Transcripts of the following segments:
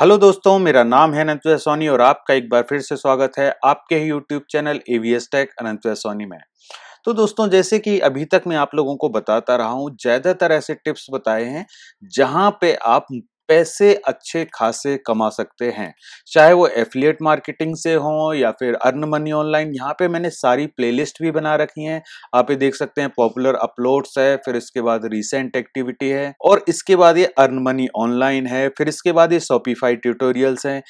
Hello दोस्तों मेरा नाम है अनंत सोनी और आपका एक बार फिर से स्वागत है आपके ही YouTube channel AVS tech Anant Soni में तो दोस्तों जैसे कि अभी तक मैं आप लोगों को बताता रहा हूँ ज़्यादातर ऐसे टिप्स बताए हैं जहां पे आप पैसे अच्छे खासे कमा सकते हैं चाहे वो एफिलिएट मार्केटिंग से हो या फिर अर्न मनी ऑनलाइन यहाँ पे मैंने सारी प्लेलिस्ट भी बना रखी है आप ये देख सकते हैं पॉपुलर अपलोड्स है फिर इसके बाद रिसेंट एक्टिविटी है और इसके बाद ये अर्न मनी ऑनलाइन है फिर इसके बाद ये शॉपिफाई ट्यूटोरियल्स हैं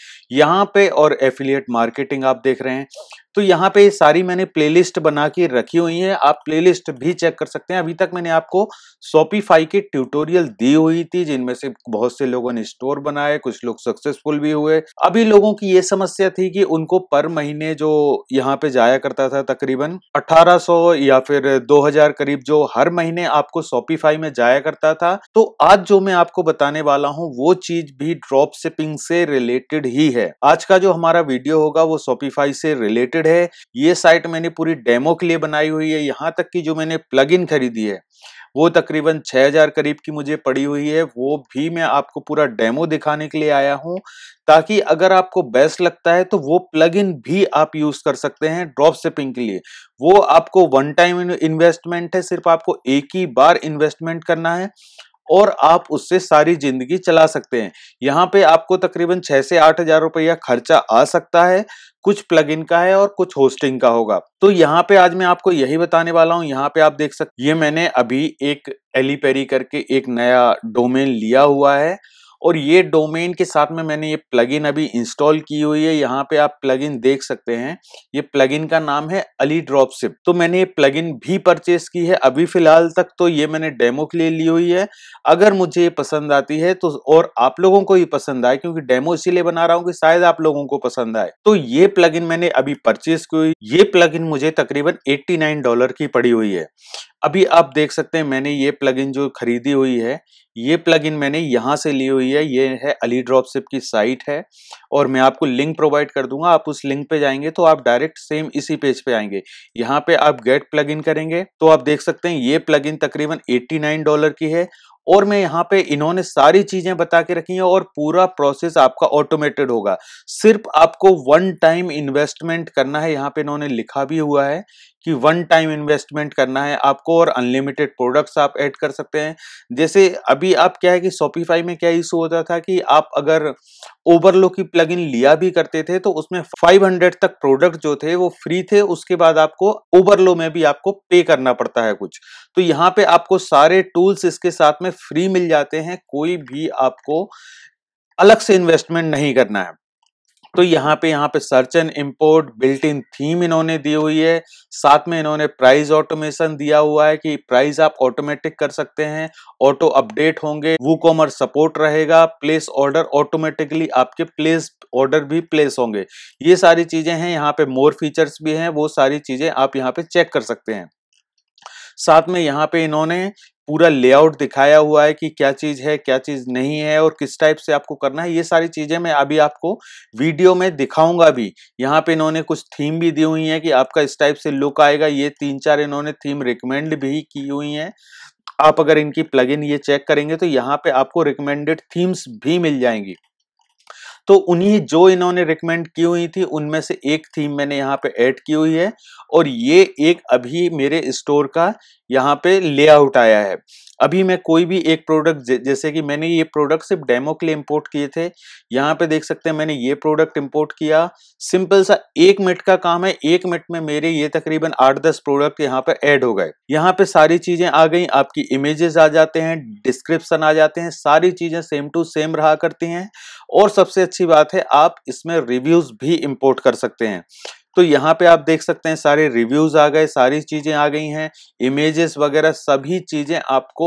यहाँ पे और एफिलिएट मार्केटिंग आप देख रहे हैं तो यहाँ पे सारी मैंने प्लेलिस्ट बना के रखी हुई है आप प्लेलिस्ट भी चेक कर सकते हैं अभी तक मैंने आपको सोपीफाई के ट्यूटोरियल दी हुई थी जिनमें से बहुत से लोगों ने स्टोर बनाए कुछ लोग सक्सेसफुल भी हुए अभी लोगों की ये समस्या थी कि उनको पर महीने जो यहाँ पे जाया करता था तकरीबन 1800 या फिर 2000 करीब जो हर महीने आपको सोपीफाई में जाया करता था तो आज जो मैं आपको बताने वाला हूँ वो चीज भी ड्रॉप शिपिंग से रिलेटेड ही है आज का जो हमारा वीडियो होगा वो सोपीफाई से रिलेटेड रिलेटेड है ये साइट मैंने पूरी डेमो के लिए बनाई हुई है यहाँ तक की जो मैंने प्लग खरीदी है वो तकरीबन 6000 करीब की मुझे पड़ी हुई है वो भी मैं आपको पूरा डेमो दिखाने के लिए आया हूं ताकि अगर आपको बेस्ट लगता है तो वो प्लगइन भी आप यूज कर सकते हैं ड्रॉप शिपिंग के लिए वो आपको वन टाइम इन्वेस्टमेंट है सिर्फ आपको एक ही बार इन्वेस्टमेंट करना है और आप उससे सारी जिंदगी चला सकते हैं यहाँ पे आपको तकरीबन छह से आठ हजार रुपया खर्चा आ सकता है कुछ प्लग इन का है और कुछ होस्टिंग का होगा तो यहाँ पे आज मैं आपको यही बताने वाला हूँ यहाँ पे आप देख सकते ये मैंने अभी एक एलीपेरी करके एक नया डोमेन लिया हुआ है और ये डोमेन के साथ में मैंने ये प्लगइन अभी इंस्टॉल की हुई है यहाँ पे आप प्लगइन देख सकते हैं ये प्लगइन का नाम है अली सिप तो मैंने ये प्लगइन भी परचेस की है अभी फिलहाल तक तो ये मैंने डेमो के लिए ली हुई है अगर मुझे ये पसंद आती है तो और आप लोगों को ये पसंद आए क्योंकि डेमो इसीलिए बना रहा हूँ कि शायद आप लोगों को पसंद आए तो ये प्लग मैंने अभी परचेस की हुई ये प्लग मुझे तकरीबन एट्टी डॉलर की पड़ी हुई है अभी आप देख सकते हैं मैंने ये प्लगइन जो खरीदी हुई है ये इन मैंने यहाँ से ली हुई है ये है अली ड्रॉपशिप की साइट है और मैं आपको लिंक प्रोवाइड कर दूंगा आप उस लिंक पे जाएंगे तो आप डायरेक्ट सेम इसी पेज पे आएंगे यहाँ पे आप गेट इन करेंगे तो आप देख सकते हैं ये इन तकरीबन 89 डॉलर की है और मैं यहाँ पे इन्होंने सारी चीजें बता के रखी हैं और पूरा प्रोसेस आपका ऑटोमेटेड होगा सिर्फ आपको वन टाइम इन्वेस्टमेंट करना है यहाँ पे इन्होंने लिखा भी हुआ है कि वन टाइम इन्वेस्टमेंट करना है आपको और अनलिमिटेड प्रोडक्ट्स आप ऐड कर सकते हैं जैसे अभी आप क्या है कि शॉपिफाई में क्या इशू होता था कि आप अगर ओवरलो की प्लग लिया भी करते थे तो उसमें 500 तक प्रोडक्ट जो थे वो फ्री थे उसके बाद आपको ओवरलो में भी आपको पे करना पड़ता है कुछ तो यहाँ पे आपको सारे टूल्स इसके साथ में फ्री मिल जाते हैं कोई भी आपको अलग से इन्वेस्टमेंट नहीं करना है तो यहाँ पे यहाँ पे search and import built in theme इन्होंने दी हुई है साथ में इन्होंने प्राइस ऑटोमेशन दिया हुआ है कि प्राइस आप ऑटोमेटिक कर सकते हैं ऑटो अपडेट होंगे वो कॉमर्स सपोर्ट रहेगा प्लेस ऑर्डर ऑटोमेटिकली आपके प्लेस ऑर्डर भी प्लेस होंगे ये सारी चीजें हैं यहाँ पे मोर फीचर्स भी हैं वो सारी चीजें आप यहाँ पे चेक कर सकते हैं साथ में यहाँ पे इन्होंने पूरा लेआउट दिखाया हुआ है कि क्या चीज़ है क्या चीज़ नहीं है और किस टाइप से आपको करना है ये सारी चीज़ें मैं अभी आपको वीडियो में दिखाऊंगा भी यहाँ पे इन्होंने कुछ थीम भी दी हुई है कि आपका इस टाइप से लुक आएगा ये तीन चार इन्होंने थीम रिकमेंड भी की हुई है आप अगर इनकी प्लग ये चेक करेंगे तो यहाँ पे आपको रिकमेंडेड थीम्स भी मिल जाएंगी तो उन्हीं जो इन्होंने रिकमेंड की हुई थी उनमें से एक थीम मैंने यहाँ पे ऐड की हुई है और ये एक अभी मेरे स्टोर का यहाँ पे लेआउट आया है अभी मैं कोई भी एक प्रोडक्ट जैसे कि मैंने ये प्रोडक्ट सिर्फ डेमो के लिए इम्पोर्ट किए थे यहाँ पे देख सकते हैं मैंने ये प्रोडक्ट इम्पोर्ट किया सिंपल सा एक मिनट का काम है एक मिनट में मेरे ये तकरीबन आठ दस प्रोडक्ट यहाँ पे ऐड हो गए यहाँ पे सारी चीजें आ गई आपकी इमेजेस आ जाते हैं डिस्क्रिप्शन आ जाते हैं सारी चीजें सेम टू सेम रहा करती हैं और सबसे अच्छी बात है आप इसमें रिव्यूज भी इम्पोर्ट कर सकते हैं तो यहाँ पे आप देख सकते हैं सारे रिव्यूज आ गए सारी चीजें आ गई हैं इमेजेस वगैरह सभी चीजें आपको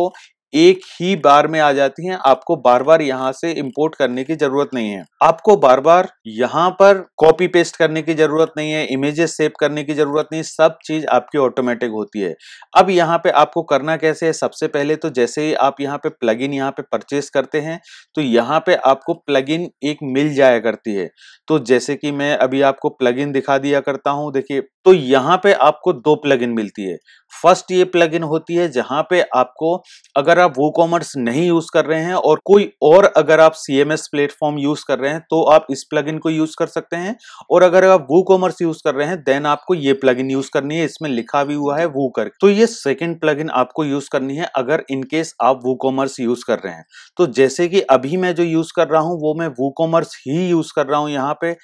एक ही बार में आ जाती हैं आपको बार बार यहां से इंपोर्ट करने की जरूरत नहीं है आपको बार बार यहां पर कॉपी पेस्ट करने की जरूरत नहीं है इमेजेस सेव करने की जरूरत नहीं सब चीज आपकी ऑटोमेटिक होती है अब यहाँ पे आपको करना कैसे है सबसे पहले तो जैसे ही आप यहाँ पे प्लग इन यहाँ पे परचेस करते हैं तो यहाँ पे आपको प्लग इन एक मिल जाया करती है तो जैसे कि मैं अभी आपको प्लग इन दिखा दिया करता हूँ देखिए तो यहाँ पे आपको दो प्लग इन मिलती है फर्स्ट ये प्लग इन होती है जहां पे आपको अगर आप वो कॉमर्स नहीं यूज कर रहे हैं और कोई और अगर आप C M S platform use कर रहे हैं तो आप इस प्लग इन को यूज कर सकते हैं और अगर आप वो कॉमर्स यूज कर रहे हैं देन आपको ये प्लग इन यूज करनी है इसमें लिखा भी हुआ है वो कर तो ये सेकेंड प्लग इन आपको यूज करनी है अगर इनकेस आप वो कॉमर्स यूज कर रहे हैं तो जैसे कि अभी मैं जो यूज कर रहा हूँ वो मैं वो कॉमर्स ही यूज कर रहा हूँ यहाँ पे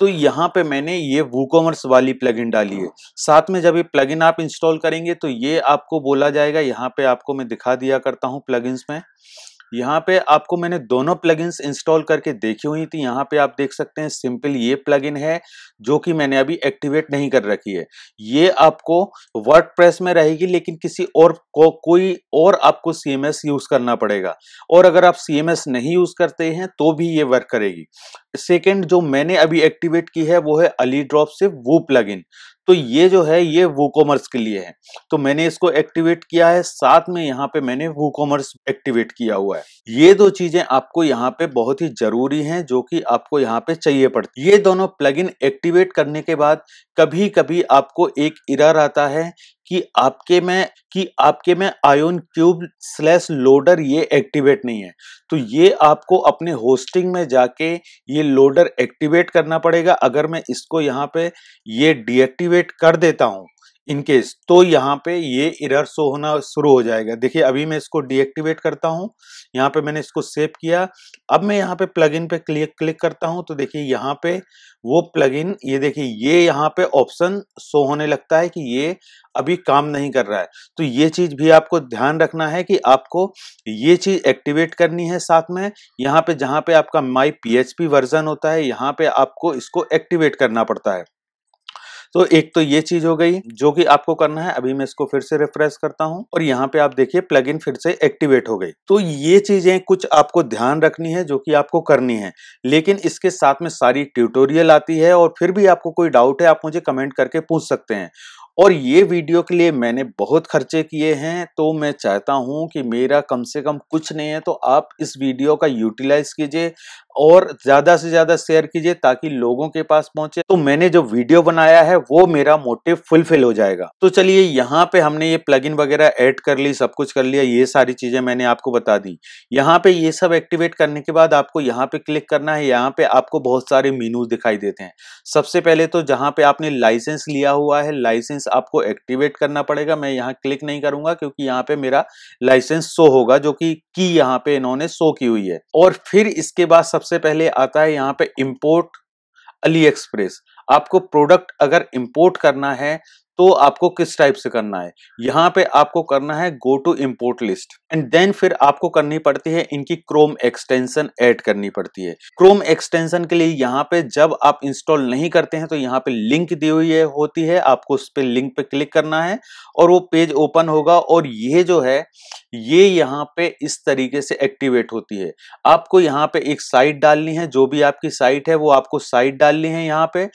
तो यहाँ पे मैंने ये वूकॉमर्स वाली प्लगइन डाली है हाँ। साथ में जब ये प्लगइन आप इंस्टॉल करेंगे तो ये आपको बोला जाएगा यहाँ पे आपको मैं दिखा दिया करता हूँ प्लगइन्स में यहाँ पे आपको मैंने दोनों प्लगइन्स इंस्टॉल करके देखी हुई थी यहाँ पे आप देख सकते हैं सिंपल ये प्लगइन है जो कि मैंने अभी एक्टिवेट नहीं कर रखी है ये आपको वर्ड में रहेगी लेकिन किसी और को कोई और आपको सीएमएस यूज़ करना पड़ेगा और अगर आप सीएमएस नहीं यूज़ करते हैं तो भी ये वर्क करेगी सेकेंड जो मैंने अभी एक्टिवेट की है वो है अली ड्रॉप से वो प्लगइन तो ये जो है ये वो कॉमर्स के लिए है तो मैंने इसको एक्टिवेट किया है साथ में यहाँ पे मैंने वो कॉमर्स एक्टिवेट किया हुआ है ये दो चीजें आपको यहाँ पे बहुत ही जरूरी हैं जो कि आपको यहाँ पे चाहिए पड़ती ये दोनों प्लगइन एक्टिवेट करने के बाद कभी कभी आपको एक इरर आता है कि आपके में कि आपके में आयोन क्यूब स्लैश लोडर ये एक्टिवेट नहीं है तो ये आपको अपने होस्टिंग में जाके ये लोडर एक्टिवेट करना पड़ेगा अगर मैं इसको यहाँ पे ये डीएक्टिवेट कर देता हूँ इनकेस तो यहाँ पे ये इरर शो होना शुरू हो जाएगा देखिए अभी मैं इसको डीएक्टिवेट करता हूँ यहाँ पे मैंने इसको सेव किया अब मैं यहाँ पे प्लगइन पे क्लिक क्लिक करता हूँ तो देखिए यहाँ पे वो प्लगइन ये देखिए ये यहाँ पे ऑप्शन शो होने लगता है कि ये अभी काम नहीं कर रहा है तो ये चीज़ भी आपको ध्यान रखना है कि आपको ये चीज़ एक्टिवेट करनी है साथ में यहाँ पे जहाँ पे आपका माई पी वर्जन होता है यहाँ पे आपको इसको एक्टिवेट करना पड़ता है तो एक तो ये चीज हो गई जो कि आपको करना है अभी मैं इसको फिर से रिफ्रेश करता हूँ और यहाँ पे आप देखिए प्लग फिर से एक्टिवेट हो गई तो ये चीजें कुछ आपको ध्यान रखनी है जो कि आपको करनी है लेकिन इसके साथ में सारी ट्यूटोरियल आती है और फिर भी आपको कोई डाउट है आप मुझे कमेंट करके पूछ सकते हैं और ये वीडियो के लिए मैंने बहुत खर्चे किए हैं तो मैं चाहता हूं कि मेरा कम से कम कुछ नहीं है तो आप इस वीडियो का यूटिलाइज कीजिए और ज्यादा से ज्यादा शेयर कीजिए ताकि लोगों के पास पहुंचे तो मैंने जो वीडियो बनाया है वो मेरा मोटिव फुलफिल हो जाएगा तो चलिए यहाँ पे हमने ये प्लग वगैरह ऐड कर ली सब कुछ कर लिया ये सारी चीजें मैंने आपको बता दी यहाँ पे ये सब एक्टिवेट करने के बाद आपको यहाँ पे क्लिक करना है यहाँ पे आपको बहुत सारे मीनू दिखाई देते हैं सबसे पहले तो जहाँ पे आपने लाइसेंस लिया हुआ है लाइसेंस आपको एक्टिवेट करना पड़ेगा मैं यहाँ क्लिक नहीं करूंगा क्योंकि यहाँ पे मेरा लाइसेंस शो होगा जो कि की यहाँ पे इन्होंने शो की हुई है और फिर इसके बाद सब सबसे पहले आता है यहाँ पे इम्पोर्ट अली एक्सप्रेस आपको प्रोडक्ट अगर इम्पोर्ट करना है तो आपको किस टाइप से करना है यहाँ पे आपको करना है go to import list and then फिर आपको करनी पड़ती है इनकी क्रोम एक्सटेंशन ऐड करनी पड़ती है क्रोम एक्सटेंशन के लिए यहाँ पे जब आप इंस्टॉल नहीं करते हैं तो यहाँ पे लिंक दी हुई है होती है आपको उस पर लिंक पे क्लिक करना है और वो पेज ओपन होगा और ये जो है ये यहाँ पे इस तरीके से एक्टिवेट होती है आपको यहाँ पे एक साइट डालनी है जो भी आपकी साइट है वो आपको साइट डालनी है यहाँ पे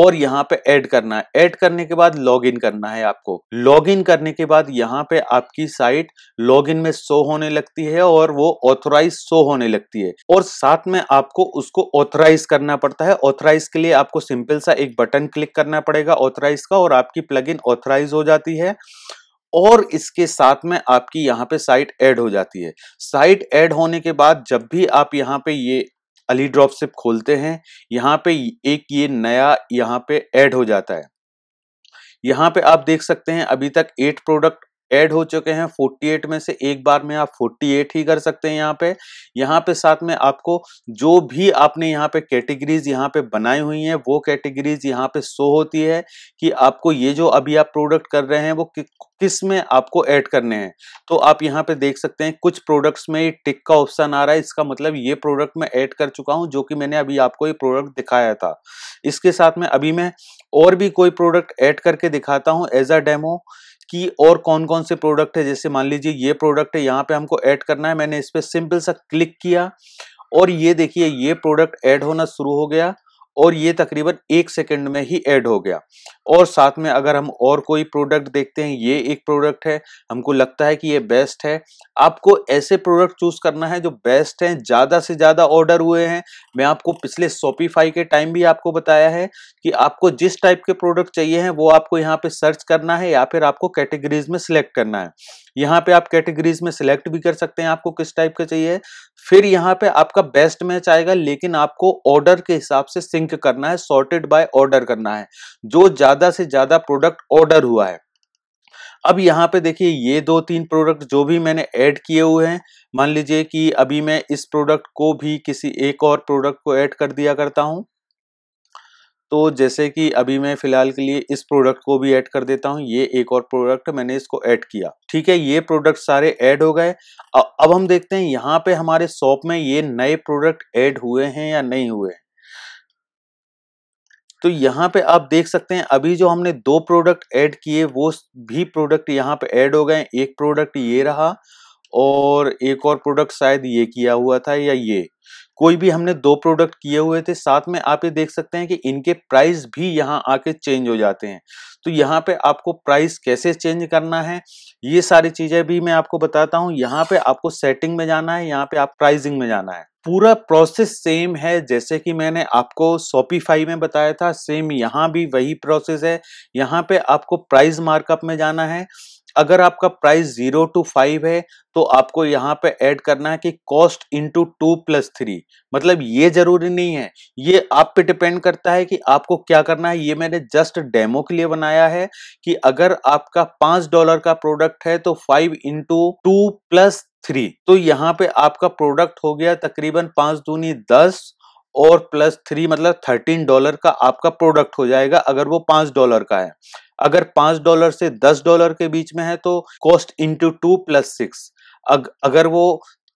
और यहाँ पे ऐड करना है ऐड करने के बाद लॉगिन करना है आपको लॉगिन करने के बाद यहाँ पे आपकी साइट लॉगिन में शो होने लगती है और वो ऑथोराइज शो होने लगती है और साथ में आपको उसको ऑथोराइज करना पड़ता है ऑथोराइज के लिए आपको सिंपल सा एक बटन क्लिक करना पड़ेगा ऑथोराइज का और आपकी इन ऑथोराइज हो जाती है और इसके साथ में आपकी यहाँ पे साइट ऐड हो जाती है साइट ऐड होने के बाद जब भी आप यहाँ पे ये अली ड्रॉप से खोलते हैं यहाँ पे एक ये नया यहाँ पे ऐड हो जाता है यहाँ पे आप देख सकते हैं अभी तक एट प्रोडक्ट ऐड हो चुके हैं 48 में से एक बार में आप 48 ही कर सकते हैं यहाँ पे यहाँ पे साथ में आपको जो भी आपने यहाँ पे कैटेगरीज यहाँ पे बनाई हुई हैं वो कैटेगरीज यहाँ पे शो होती है कि आपको ये जो अभी आप प्रोडक्ट कर रहे हैं वो कि, किस में आपको ऐड करने हैं तो आप यहाँ पे देख सकते हैं कुछ प्रोडक्ट्स में ये टिक का ऑप्शन आ रहा है इसका मतलब ये प्रोडक्ट मैं ऐड कर चुका हूँ जो कि मैंने अभी आपको ये प्रोडक्ट दिखाया था इसके साथ में अभी मैं और भी कोई प्रोडक्ट ऐड करके दिखाता हूँ एज अ डेमो कि और कौन कौन से प्रोडक्ट है जैसे मान लीजिए ये प्रोडक्ट है यहाँ पे हमको ऐड करना है मैंने इस पर सिंपल सा क्लिक किया और ये देखिए ये प्रोडक्ट ऐड होना शुरू हो गया और ये तकरीबन एक सेकंड में ही ऐड हो गया और साथ में अगर हम और कोई प्रोडक्ट देखते हैं ये एक प्रोडक्ट है हमको लगता है कि ये बेस्ट है आपको ऐसे प्रोडक्ट चूज करना है जो बेस्ट हैं ज़्यादा से ज़्यादा ऑर्डर हुए हैं मैं आपको पिछले सोपीफाई के टाइम भी आपको बताया है कि आपको जिस टाइप के प्रोडक्ट चाहिए हैं वो आपको यहाँ पे सर्च करना है या फिर आपको कैटेगरीज में सिलेक्ट करना है यहाँ पे आप कैटेगरीज में सिलेक्ट भी कर सकते हैं आपको किस टाइप का चाहिए फिर यहाँ पे आपका बेस्ट मैच आएगा लेकिन आपको ऑर्डर के हिसाब से सिंग लिंक करना है सॉर्टेड बाय ऑर्डर करना है जो ज्यादा से ज्यादा प्रोडक्ट ऑर्डर हुआ है अब यहाँ पे देखिए ये दो तीन प्रोडक्ट जो भी मैंने ऐड किए हुए हैं मान लीजिए कि अभी मैं इस प्रोडक्ट को भी किसी एक और प्रोडक्ट को ऐड कर दिया करता हूँ तो जैसे कि अभी मैं फिलहाल के लिए इस प्रोडक्ट को भी ऐड कर देता हूँ ये एक और प्रोडक्ट मैंने इसको ऐड किया ठीक है ये प्रोडक्ट सारे ऐड हो गए अब हम देखते हैं यहाँ पे हमारे शॉप में ये नए प्रोडक्ट ऐड हुए हैं या नहीं हुए हैं तो यहाँ पे आप देख सकते हैं अभी जो हमने दो प्रोडक्ट ऐड किए वो भी प्रोडक्ट यहाँ पे ऐड हो गए एक प्रोडक्ट ये रहा और एक और प्रोडक्ट शायद ये किया हुआ था या ये कोई भी हमने दो प्रोडक्ट किए हुए थे साथ में आप ये देख सकते हैं कि इनके प्राइस भी यहाँ आके चेंज हो जाते हैं तो यहाँ पे आपको प्राइस कैसे चेंज करना है ये सारी चीज़ें भी मैं आपको बताता हूँ यहाँ पे आपको सेटिंग में जाना है यहाँ पे आप प्राइसिंग में जाना है पूरा प्रोसेस सेम है जैसे कि मैंने आपको शॉपिफाई में बताया था सेम यहाँ भी वही प्रोसेस है यहाँ पे आपको प्राइस मार्कअप में जाना है अगर आपका प्राइस जीरो टू फाइव है तो आपको यहाँ पे ऐड करना है कि cost into two plus three मतलब ये जरूरी नहीं है ये आप पे डिपेंड करता है कि आपको क्या करना है ये मैंने जस्ट डेमो के लिए बनाया है कि अगर आपका पांच डॉलर का प्रोडक्ट है तो five into two plus three तो यहाँ पे आपका प्रोडक्ट हो गया तकरीबन पांच दूनी दस और प्लस थ्री मतलब थर्टीन डॉलर का आपका प्रोडक्ट हो जाएगा अगर वो पांच डॉलर का है अगर पांच डॉलर से दस डॉलर के बीच में है तो cost into two plus six अगर वो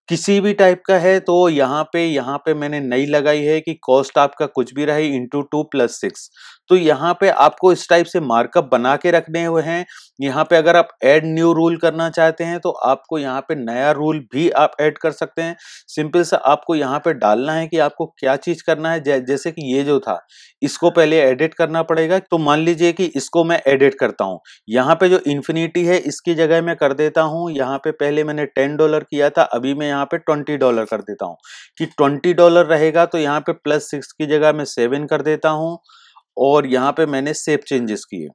किसी भी टाइप का है तो यहाँ पे यहाँ पे मैंने नई लगाई है कि कॉस्ट आपका कुछ भी रहे इंटू टू प्लस सिक्स तो यहाँ पे आपको इस टाइप से मार्कअप बना के रखने हुए हैं यहाँ पे अगर आप ऐड न्यू रूल करना चाहते हैं तो आपको यहाँ पे नया रूल भी आप ऐड कर सकते हैं सिंपल सा आपको यहाँ पे डालना है कि आपको क्या चीज करना है जै, जैसे कि ये जो था इसको पहले एडिट करना पड़ेगा तो मान लीजिए कि इसको मैं एडिट करता हूँ यहाँ पे जो इन्फिनिटी है इसकी जगह मैं कर देता हूँ यहाँ पे पहले मैंने टेन डॉलर किया था अभी मैं यहाँ पे ट्वेंटी डॉलर कर देता हूँ कि ट्वेंटी डॉलर रहेगा तो यहाँ पे प्लस सिक्स की जगह मैं सेवन कर देता हूँ और यहाँ पे मैंने सेफ चेंजेस किए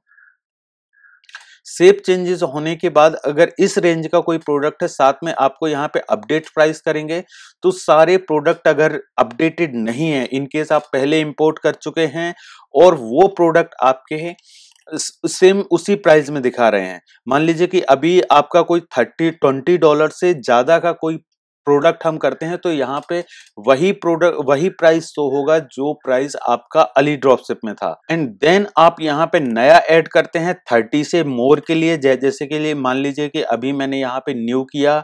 सेप चेंजेस होने के बाद अगर इस रेंज का कोई प्रोडक्ट है साथ में आपको यहाँ पे अपडेट प्राइस करेंगे तो सारे प्रोडक्ट अगर अपडेटेड नहीं है इनकेस आप पहले इंपोर्ट कर चुके हैं और वो प्रोडक्ट आपके हैं सेम उसी प्राइस में दिखा रहे हैं मान लीजिए कि अभी आपका कोई थर्टी ट्वेंटी डॉलर से ज़्यादा का कोई प्रोडक्ट हम करते हैं तो यहाँ पे वही प्रोडक्ट वही प्राइस तो होगा जो प्राइस आपका अली ड्रॉपशिप में था एंड देन आप यहाँ पे नया ऐड करते हैं थर्टी से मोर के लिए जैसे के लिए मान लीजिए कि अभी मैंने यहाँ पे न्यू किया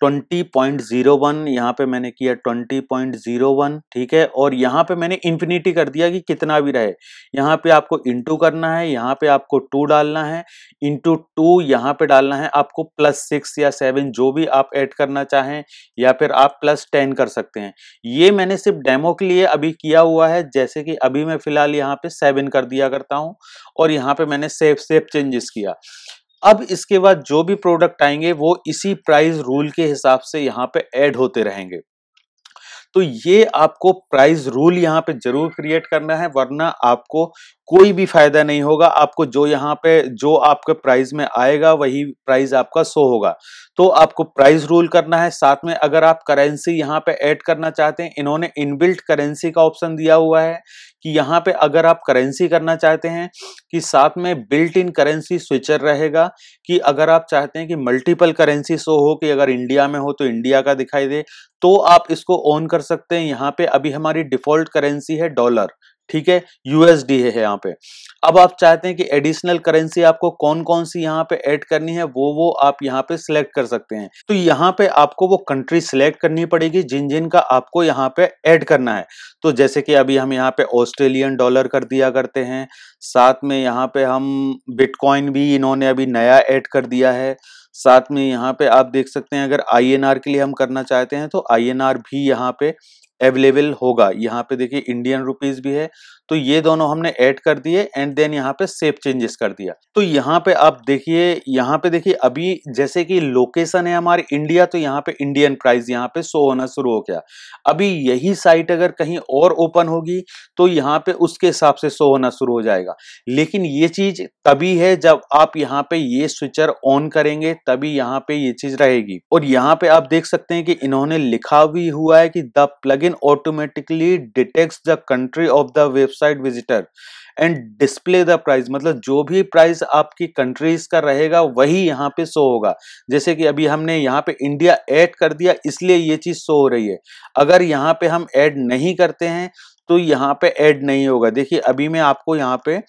ट्वेंटी पॉइंट जीरो वन यहाँ पे मैंने किया ट्वेंटी पॉइंट जीरो वन ठीक है और यहाँ पे मैंने इन्फिनिटी कर दिया कि कितना भी रहे यहाँ पे आपको इंटू करना है यहाँ पे आपको टू डालना है इंटू टू यहाँ पे डालना है आपको प्लस सिक्स या सेवन जो भी आप ऐड करना चाहें या फिर आप प्लस टेन कर सकते हैं ये मैंने सिर्फ डेमो के लिए अभी किया हुआ है जैसे कि अभी मैं फिलहाल यहाँ पे सेवन कर दिया करता हूँ और यहाँ पे मैंने सेफ सेफ चेंजेस किया अब इसके बाद जो भी प्रोडक्ट आएंगे वो इसी प्राइस रूल के हिसाब से यहाँ पे ऐड होते रहेंगे तो ये आपको प्राइस रूल यहाँ पे जरूर क्रिएट करना है वरना आपको कोई भी फायदा नहीं होगा आपको जो यहाँ पे जो आपके प्राइस में आएगा वही प्राइस आपका शो होगा तो आपको प्राइस रूल करना है साथ में अगर आप करेंसी यहाँ पे ऐड करना चाहते हैं इन्होंने इनबिल्ट करेंसी का ऑप्शन दिया हुआ है कि यहाँ पे अगर आप करेंसी करना चाहते हैं कि साथ में बिल्ट इन करेंसी स्विचर रहेगा कि अगर आप चाहते हैं कि मल्टीपल करेंसी शो हो कि अगर इंडिया में हो तो इंडिया का दिखाई दे तो आप इसको ऑन कर सकते हैं यहाँ पे अभी हमारी डिफॉल्ट करेंसी है डॉलर ठीक है यूएसडी है यहाँ पे अब आप चाहते हैं कि एडिशनल करेंसी आपको कौन कौन सी यहाँ पे ऐड करनी है वो वो आप यहाँ पे सिलेक्ट कर सकते हैं तो यहाँ पे आपको वो कंट्री सिलेक्ट करनी पड़ेगी जिन जिन का आपको यहाँ पे ऐड करना है तो जैसे कि अभी हम यहाँ पे ऑस्ट्रेलियन डॉलर कर दिया करते हैं साथ में यहाँ पे हम बिटकॉइन भी इन्होंने अभी नया ऐड कर दिया है साथ में यहाँ पे आप देख सकते हैं अगर आई के लिए हम करना चाहते हैं तो आई भी यहाँ पे अवेलेबल होगा यहाँ पे देखिए इंडियन रुपीज भी है तो ये दोनों हमने ऐड कर दिए एंड देन यहाँ पे सेव चेंजेस कर दिया तो यहाँ पे आप देखिए यहाँ पे देखिए अभी जैसे कि लोकेशन है हमारी इंडिया तो यहाँ पे इंडियन प्राइस यहाँ पे शो होना शुरू हो गया अभी यही साइट अगर कहीं और ओपन होगी तो यहाँ पे उसके हिसाब से शो होना शुरू हो जाएगा लेकिन ये चीज तभी है जब आप यहाँ पे ये स्विचर ऑन करेंगे तभी यहाँ पे ये चीज रहेगी और यहाँ पे आप देख सकते हैं कि इन्होंने लिखा भी हुआ है कि the plugin automatically detect the country of the web website visitor and display the price मतलब जो भी प्राइस आपकी कंट्रीज का रहेगा वही यहाँ पे शो होगा जैसे कि अभी हमने यहाँ पे इंडिया ऐड कर दिया इसलिए ये चीज शो हो रही है अगर यहाँ पे हम ऐड नहीं करते हैं तो यहाँ पे ऐड नहीं होगा देखिए अभी मैं आपको यहाँ पे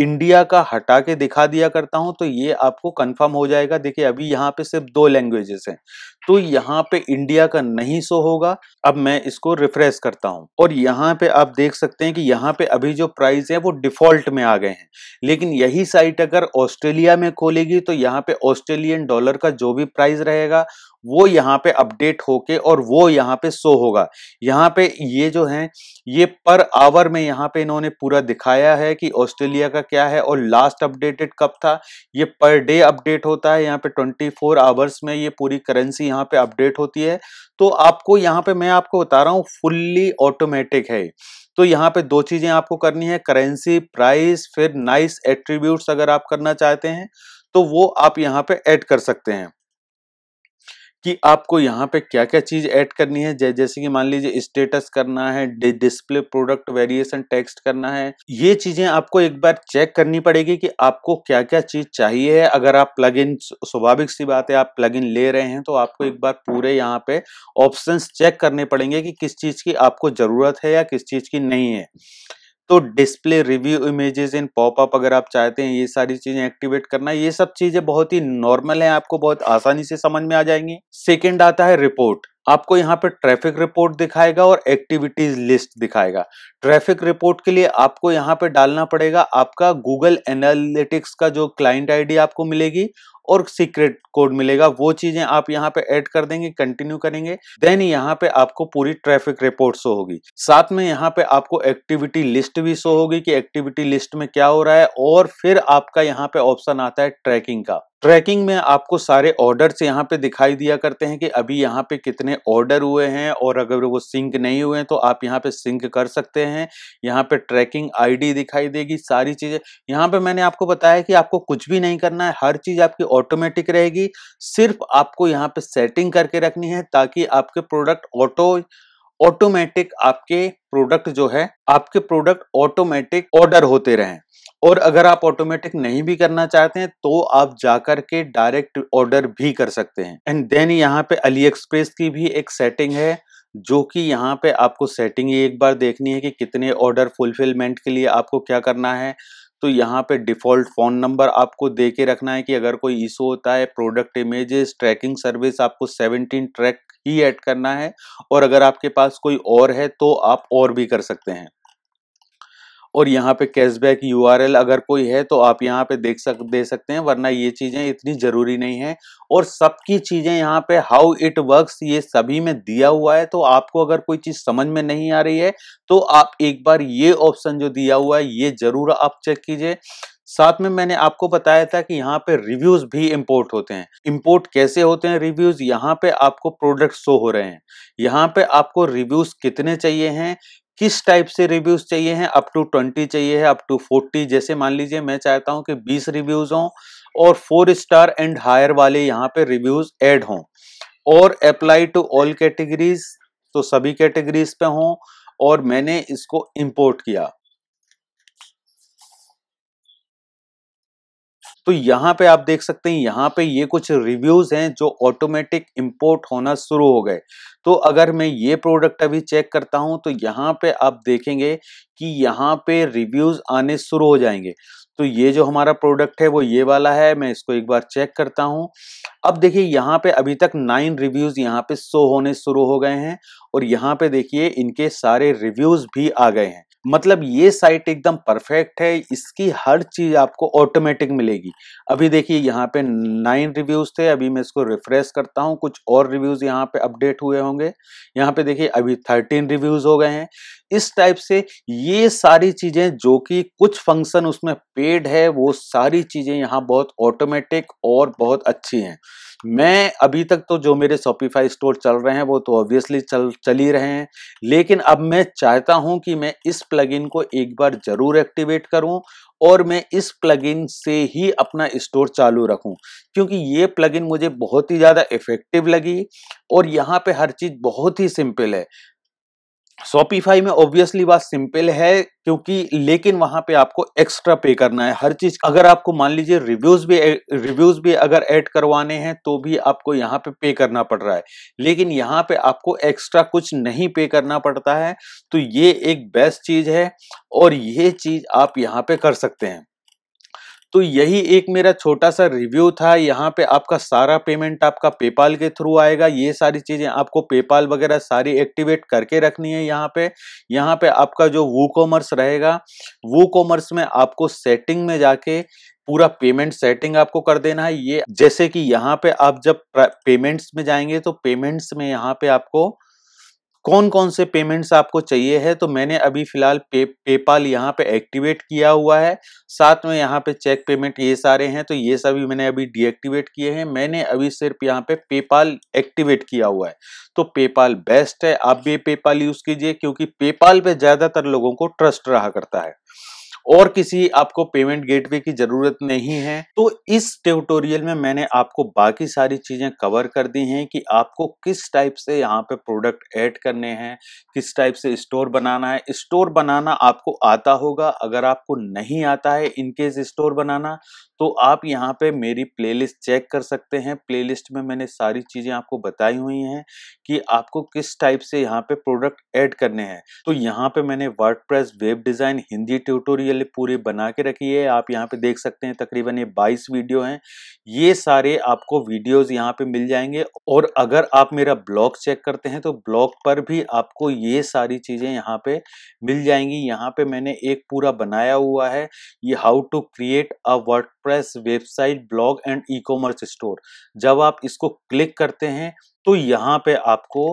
इंडिया का हटा के दिखा दिया करता हूं तो ये आपको कंफर्म हो जाएगा देखिए अभी यहाँ पे सिर्फ दो लैंग्वेजेस हैं तो यहाँ पे इंडिया का नहीं सो होगा अब मैं इसको रिफ्रेश करता हूँ और यहाँ पे आप देख सकते हैं कि यहाँ पे अभी जो प्राइस है वो डिफॉल्ट में आ गए हैं लेकिन यही साइट अगर ऑस्ट्रेलिया में खोलेगी तो यहाँ पे ऑस्ट्रेलियन डॉलर का जो भी प्राइस रहेगा वो यहाँ पे अपडेट होके और वो यहाँ पे शो होगा यहाँ पे ये जो है ये पर आवर में यहाँ पे इन्होंने पूरा दिखाया है कि ऑस्ट्रेलिया का का क्या है और लास्ट अपडेटेड कब था ये पर डे अपडेट होता है यहाँ पे 24 फोर आवर्स में ये पूरी करेंसी यहाँ पे अपडेट होती है तो आपको यहाँ पे मैं आपको बता रहा हूँ फुल्ली ऑटोमेटिक है तो यहाँ पे दो चीजें आपको करनी है करेंसी प्राइस फिर नाइस एट्रीब्यूट अगर आप करना चाहते हैं तो वो आप यहाँ पे ऐड कर सकते हैं कि आपको यहाँ पे क्या क्या चीज़ ऐड करनी है जैसे कि मान लीजिए स्टेटस करना है डिस्प्ले प्रोडक्ट वेरिएशन टेक्स्ट करना है ये चीज़ें आपको एक बार चेक करनी पड़ेगी कि आपको क्या क्या चीज़ चाहिए है अगर आप प्लग इन स्वाभाविक सी बात है आप प्लग इन ले रहे हैं तो आपको एक बार पूरे यहाँ पे ऑप्शन चेक करने पड़ेंगे कि किस चीज़ की आपको ज़रूरत है या किस चीज़ की नहीं है तो display review images in popup अगर आप चाहते हैं ये सारी चीजें एक्टिवेट करना ये सब चीजें बहुत ही नॉर्मल है आपको बहुत आसानी से समझ में आ जाएंगी सेकेंड आता है रिपोर्ट आपको यहाँ पे ट्रैफिक रिपोर्ट दिखाएगा और एक्टिविटीज लिस्ट दिखाएगा ट्रैफिक रिपोर्ट के लिए आपको यहाँ पे डालना पड़ेगा आपका गूगल एनालिटिक्स का जो क्लाइंट आईडी आपको मिलेगी और सीक्रेट कोड मिलेगा वो चीजें आप यहाँ पे ऐड कर देंगे कंटिन्यू करेंगे देन यहाँ पे आपको पूरी ट्रैफिक रिपोर्ट शो होगी साथ में यहाँ पे आपको एक्टिविटी लिस्ट भी शो होगी कि एक्टिविटी लिस्ट में क्या हो रहा है और फिर आपका यहाँ पे ऑप्शन आता है ट्रैकिंग का ट्रैकिंग में आपको सारे ऑर्डर्स यहाँ पे दिखाई दिया करते हैं कि अभी यहाँ पे कितने ऑर्डर हुए हैं और अगर वो सिंक नहीं हुए हैं तो आप यहाँ पे सिंक कर सकते हैं यहाँ पे ट्रैकिंग आईडी दिखाई देगी सारी चीज़ें यहाँ पे मैंने आपको बताया कि आपको कुछ भी नहीं करना है हर चीज़ आपकी ऑटोमेटिक रहेगी सिर्फ आपको यहाँ पर सेटिंग करके रखनी है ताकि आपके प्रोडक्ट ऑटो ऑटोमेटिक आपके प्रोडक्ट जो है आपके प्रोडक्ट ऑटोमेटिक ऑर्डर होते रहें और अगर आप ऑटोमेटिक नहीं भी करना चाहते हैं तो आप जाकर के डायरेक्ट ऑर्डर भी कर सकते हैं एंड देन यहाँ पे अली एक्सप्रेस की भी एक सेटिंग है जो कि यहाँ पे आपको सेटिंग एक बार देखनी है कि कितने ऑर्डर फुलफिलमेंट के लिए आपको क्या करना है तो यहाँ पे डिफ़ॉल्ट फ़ोन नंबर आपको दे के रखना है कि अगर कोई इशू होता है प्रोडक्ट इमेजेस ट्रैकिंग सर्विस आपको 17 ट्रैक ही ऐड करना है और अगर आपके पास कोई और है तो आप और भी कर सकते हैं और यहाँ पे कैशबैक यूआरएल अगर कोई है तो आप यहाँ पे देख सक दे सकते हैं वरना ये चीज़ें इतनी ज़रूरी नहीं है और सबकी चीज़ें यहाँ पे हाउ इट वर्क्स ये सभी में दिया हुआ है तो आपको अगर कोई चीज़ समझ में नहीं आ रही है तो आप एक बार ये ऑप्शन जो दिया हुआ है ये ज़रूर आप चेक कीजिए साथ में मैंने आपको बताया था कि यहाँ पे रिव्यूज भी इम्पोर्ट होते हैं इम्पोर्ट कैसे होते हैं रिव्यूज यहाँ पे आपको प्रोडक्ट शो हो रहे हैं यहाँ पे आपको रिव्यूज कितने चाहिए हैं किस टाइप से रिव्यूज चाहिए हैं अप टू ट्वेंटी चाहिए है अप टू फोर्टी जैसे मान लीजिए मैं चाहता हूं कि बीस रिव्यूज हों और फोर स्टार एंड हायर वाले यहाँ पे रिव्यूज ऐड हों और अप्लाई टू ऑल कैटेगरीज तो सभी कैटेगरीज पे हों और मैंने इसको इंपोर्ट किया तो यहाँ पे आप देख सकते हैं यहाँ पे ये कुछ रिव्यूज हैं जो ऑटोमेटिक इंपोर्ट होना शुरू हो गए तो अगर मैं ये प्रोडक्ट अभी चेक करता हूं तो यहाँ पे आप देखेंगे कि यहाँ पे रिव्यूज आने शुरू हो जाएंगे तो ये जो हमारा प्रोडक्ट है वो ये वाला है मैं इसको एक बार चेक करता हूँ अब देखिए यहाँ पे अभी तक नाइन रिव्यूज यहाँ पे शो होने शुरू हो गए हैं और यहाँ पे देखिए इनके सारे रिव्यूज भी आ गए हैं मतलब ये साइट एकदम परफेक्ट है इसकी हर चीज़ आपको ऑटोमेटिक मिलेगी अभी देखिए यहाँ पे नाइन रिव्यूज़ थे अभी मैं इसको रिफ्रेश करता हूँ कुछ और रिव्यूज़ यहाँ पे अपडेट हुए होंगे यहाँ पे देखिए अभी थर्टीन रिव्यूज़ हो गए हैं इस टाइप से ये सारी चीज़ें जो कि कुछ फंक्शन उसमें पेड है वो सारी चीज़ें यहाँ बहुत ऑटोमेटिक और बहुत अच्छी हैं मैं अभी तक तो जो मेरे शॉपिफाई स्टोर चल रहे हैं वो तो ऑब्वियसली चल चल ही रहे हैं लेकिन अब मैं चाहता हूं कि मैं इस प्लगइन को एक बार ज़रूर एक्टिवेट करूं और मैं इस प्लगइन से ही अपना स्टोर चालू रखूं क्योंकि ये प्लगइन मुझे बहुत ही ज़्यादा इफ़ेक्टिव लगी और यहाँ पे हर चीज़ बहुत ही सिंपल है शॉपिफाई में ऑब्वियसली बात सिंपल है क्योंकि लेकिन वहां पे आपको एक्स्ट्रा पे करना है हर चीज अगर आपको मान लीजिए रिव्यूज भी रिव्यूज भी अगर ऐड करवाने हैं तो भी आपको यहाँ पे पे करना पड़ रहा है लेकिन यहाँ पे आपको एक्स्ट्रा कुछ नहीं पे करना पड़ता है तो ये एक बेस्ट चीज है और ये चीज आप यहाँ पे कर सकते हैं तो यही एक मेरा छोटा सा रिव्यू था यहाँ पे आपका सारा पेमेंट आपका पेपाल के थ्रू आएगा ये सारी चीज़ें आपको पेपाल वगैरह सारी एक्टिवेट करके रखनी है यहाँ पे यहाँ पे आपका जो वू कॉमर्स रहेगा वू कॉमर्स में आपको सेटिंग में जाके पूरा पेमेंट सेटिंग आपको कर देना है ये जैसे कि यहाँ पे आप जब पेमेंट्स में जाएंगे तो पेमेंट्स में यहाँ पे आपको कौन कौन से पेमेंट्स आपको चाहिए है तो मैंने अभी फिलहाल पे पेपाल यहाँ पे एक्टिवेट किया हुआ है साथ में यहाँ पे चेक पेमेंट ये सारे हैं तो ये सभी मैंने अभी डीएक्टिवेट किए हैं मैंने अभी सिर्फ यहाँ पे पेपाल एक्टिवेट किया हुआ है तो पेपाल बेस्ट है आप भी पेपाल यूज़ कीजिए क्योंकि पेपाल पे ज़्यादातर लोगों को ट्रस्ट रहा करता है और किसी आपको पेमेंट गेटवे की जरूरत नहीं है तो इस ट्यूटोरियल में मैंने आपको बाकी सारी चीजें कवर कर दी हैं कि आपको किस टाइप से यहाँ पे प्रोडक्ट ऐड करने हैं किस टाइप से स्टोर बनाना है स्टोर बनाना आपको आता होगा अगर आपको नहीं आता है इनकेस स्टोर बनाना तो आप यहाँ पे मेरी प्ले चेक कर सकते हैं प्ले में मैंने सारी चीज़ें आपको बताई हुई हैं कि आपको किस टाइप से यहाँ पे प्रोडक्ट ऐड करने हैं तो यहाँ पे मैंने word web design Hindi tutorial लिए पूरी बना के रखी है आप यहाँ पे देख सकते हैं तकरीबन ये 22 वीडियो हैं ये सारे आपको वीडियोस यहाँ पे मिल जाएंगे और अगर आप मेरा ब्लॉग चेक करते हैं तो ब्लॉग पर भी आपको ये सारी चीज़ें यहाँ पे मिल जाएंगी यहाँ पे मैंने एक पूरा बनाया हुआ है ये how to create a word website blog and e commerce store जब आप इसको क्लिक करते हैं तो यहाँ पे आपको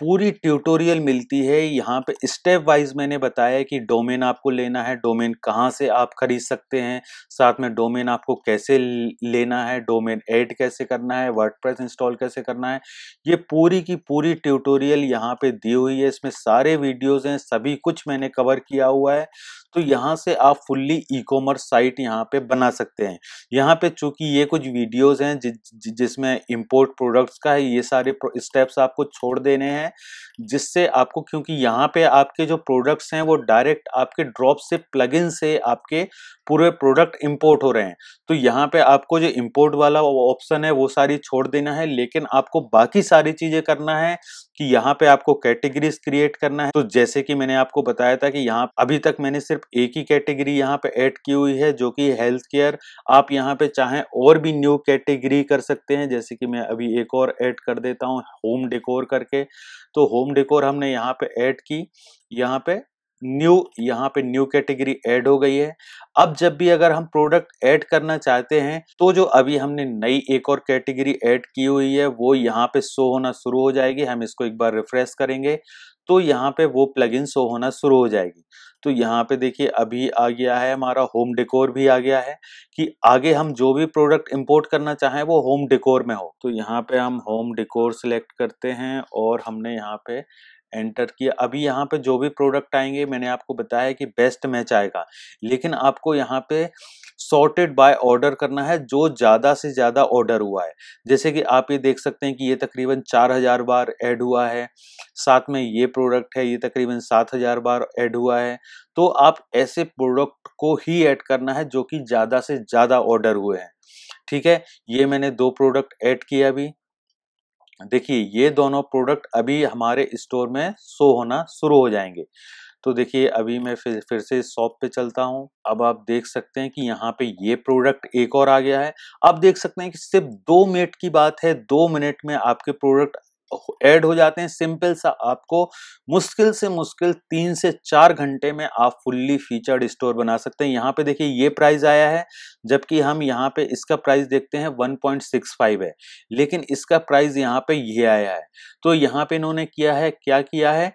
पूरी ट्यूटोरियल मिलती है यहाँ पे स्टेप वाइज मैंने बताया कि डोमेन आपको लेना है डोमेन कहाँ से आप खरीद सकते हैं साथ में डोमेन आपको कैसे लेना है डोमेन ऐड कैसे करना है वर्डप्रेस इंस्टॉल कैसे करना है ये पूरी की पूरी ट्यूटोरियल यहाँ पे दी हुई है इसमें सारे वीडियोज़ हैं सभी कुछ मैंने कवर किया हुआ है तो यहाँ से आप फुल्ली ई कॉमर्स साइट यहाँ पे बना सकते हैं यहाँ पे चूंकि ये कुछ वीडियोस हैं जिसमें इंपोर्ट प्रोडक्ट्स का है ये सारे स्टेप्स आपको छोड़ देने हैं जिससे आपको क्योंकि यहाँ पे आपके जो प्रोडक्ट्स हैं वो डायरेक्ट आपके ड्रॉप से प्लग इन से आपके पूरे प्रोडक्ट इंपोर्ट हो रहे हैं तो यहाँ पे आपको जो इंपोर्ट वाला ऑप्शन है वो सारी छोड़ देना है लेकिन आपको बाकी सारी चीज़ें करना है कि यहाँ पे आपको कैटेगरीज क्रिएट करना है तो जैसे कि मैंने आपको बताया था कि यहाँ अभी तक मैंने सिर्फ एक ही कैटेगरी यहाँ पे ऐड की हुई है जो कि हेल्थ केयर आप यहाँ पे चाहें और भी न्यू कैटेगरी कर सकते हैं जैसे कि मैं अभी एक और ऐड कर देता हूँ होम डेकोर करके तो होम होम डेकोर हमने यहाँ पे ऐड की यहाँ पे न्यू यहाँ पे न्यू कैटेगरी ऐड हो गई है अब जब भी अगर हम प्रोडक्ट ऐड करना चाहते हैं तो जो अभी हमने नई एक और कैटेगरी ऐड की हुई है वो यहाँ पे शो होना शुरू हो जाएगी हम इसको एक बार रिफ्रेश करेंगे तो यहाँ पे वो प्लगइन शो होना शुरू हो जाएगी तो यहाँ पे देखिए अभी आ गया है हमारा होम डेकोर भी आ गया है कि आगे हम जो भी प्रोडक्ट इंपोर्ट करना चाहें वो होम डेकोर में हो तो यहाँ पे हम होम डेकोर सिलेक्ट करते हैं और हमने यहाँ पे एंटर किया अभी यहाँ पे जो भी प्रोडक्ट आएंगे मैंने आपको बताया कि बेस्ट मैच आएगा लेकिन आपको यहाँ पे सॉर्टेड बाय ऑर्डर करना है जो ज़्यादा से ज़्यादा ऑर्डर हुआ है जैसे कि आप ये देख सकते हैं कि ये तकरीबन चार हज़ार बार ऐड हुआ है साथ में ये प्रोडक्ट है ये तकरीबन सात हज़ार बार ऐड हुआ है तो आप ऐसे प्रोडक्ट को ही ऐड करना है जो कि ज़्यादा से ज़्यादा ऑर्डर हुए हैं ठीक है ये मैंने दो प्रोडक्ट ऐड किया अभी देखिए ये दोनों प्रोडक्ट अभी हमारे स्टोर में शो होना शुरू हो जाएंगे तो देखिए अभी मैं फिर फिर से शॉप पे चलता हूँ अब आप देख सकते हैं कि यहाँ पे ये प्रोडक्ट एक और आ गया है आप देख सकते हैं कि सिर्फ दो मिनट की बात है दो मिनट में आपके प्रोडक्ट ऐड हो जाते हैं सिंपल सा आपको मुश्किल से मुश्किल तीन से चार घंटे में आप फुल्ली फीचर्ड स्टोर बना सकते हैं यहाँ पे देखिए ये प्राइस आया है जबकि हम यहाँ पे इसका प्राइस देखते हैं 1.65 है लेकिन इसका प्राइस यहाँ पे ये आया है तो यहाँ पे इन्होंने किया है क्या किया है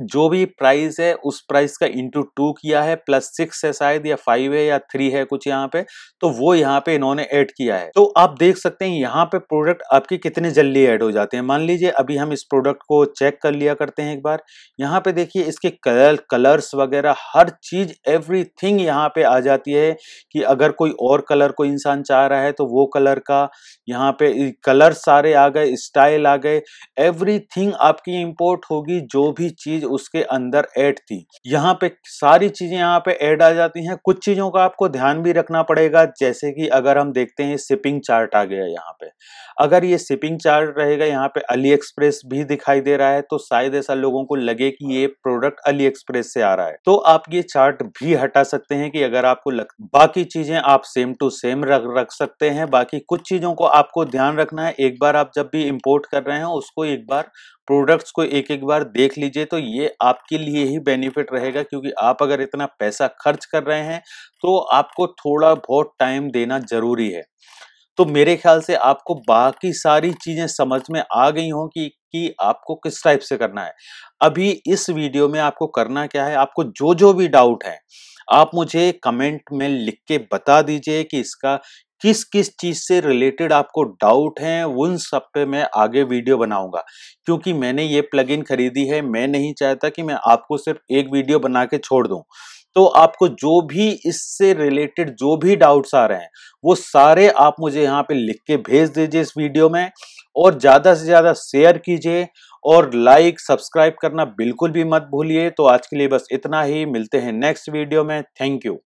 जो भी प्राइस है उस प्राइस का इंटू टू किया है प्लस सिक्स है शायद या फाइव है या थ्री है कुछ यहाँ पे तो वो यहाँ पे इन्होंने ऐड किया है तो आप देख सकते हैं यहाँ पे प्रोडक्ट आपके कितने जल्दी ऐड हो जाते हैं मान लीजिए अभी हम इस प्रोडक्ट को चेक कर लिया करते हैं एक बार यहाँ पे देखिए इसके कलर कलर्स वगैरह हर चीज़ एवरीथिंग यहाँ पे आ जाती है कि अगर कोई और कलर को इंसान चाह रहा है तो वो कलर का यहाँ पे कलर सारे आ गए स्टाइल आ गए एवरीथिंग आपकी इंपोर्ट होगी जो भी चीज़ उसके अंदर ऐड थी यहाँ पे सारी चीज़ें यहाँ पे ऐड आ जाती हैं कुछ चीज़ों का आपको ध्यान भी रखना पड़ेगा जैसे कि अगर हम देखते हैं सिपिंग चार्ट आ गया यहाँ पे अगर ये सिपिंग चार्ट रहेगा यहाँ पे अली एक्सप्रेस भी दिखाई दे रहा है तो शायद ऐसा लोगों को लगे कि ये प्रोडक्ट अली एक्सप्रेस से आ रहा है तो आप ये चार्ट भी हटा सकते हैं कि अगर आपको लग... बाकी चीजें आप सेम टू सेम रख रख सकते हैं बाकी कुछ चीजों को आपको ध्यान रखना है एक बार आप जब भी इम्पोर्ट कर रहे हैं उसको एक बार प्रोडक्ट्स को एक एक बार देख लीजिए तो ये आपके लिए ही बेनिफिट रहेगा क्योंकि आप अगर इतना पैसा खर्च कर रहे हैं तो आपको थोड़ा बहुत टाइम देना जरूरी है तो मेरे ख्याल से आपको बाकी सारी चीज़ें समझ में आ गई हों कि कि आपको किस टाइप से करना है अभी इस वीडियो में आपको करना क्या है आपको जो जो भी डाउट है आप मुझे कमेंट में लिख के बता दीजिए कि इसका किस किस चीज़ से रिलेटेड आपको डाउट हैं उन सब पे मैं आगे वीडियो बनाऊंगा क्योंकि मैंने ये प्लगइन खरीदी है मैं नहीं चाहता कि मैं आपको सिर्फ एक वीडियो बना के छोड़ दूं तो आपको जो भी इससे रिलेटेड जो भी डाउट्स आ रहे हैं वो सारे आप मुझे यहाँ पे लिख के भेज दीजिए इस वीडियो में और ज़्यादा से ज़्यादा शेयर कीजिए और लाइक सब्सक्राइब करना बिल्कुल भी मत भूलिए तो आज के लिए बस इतना ही मिलते हैं नेक्स्ट वीडियो में थैंक यू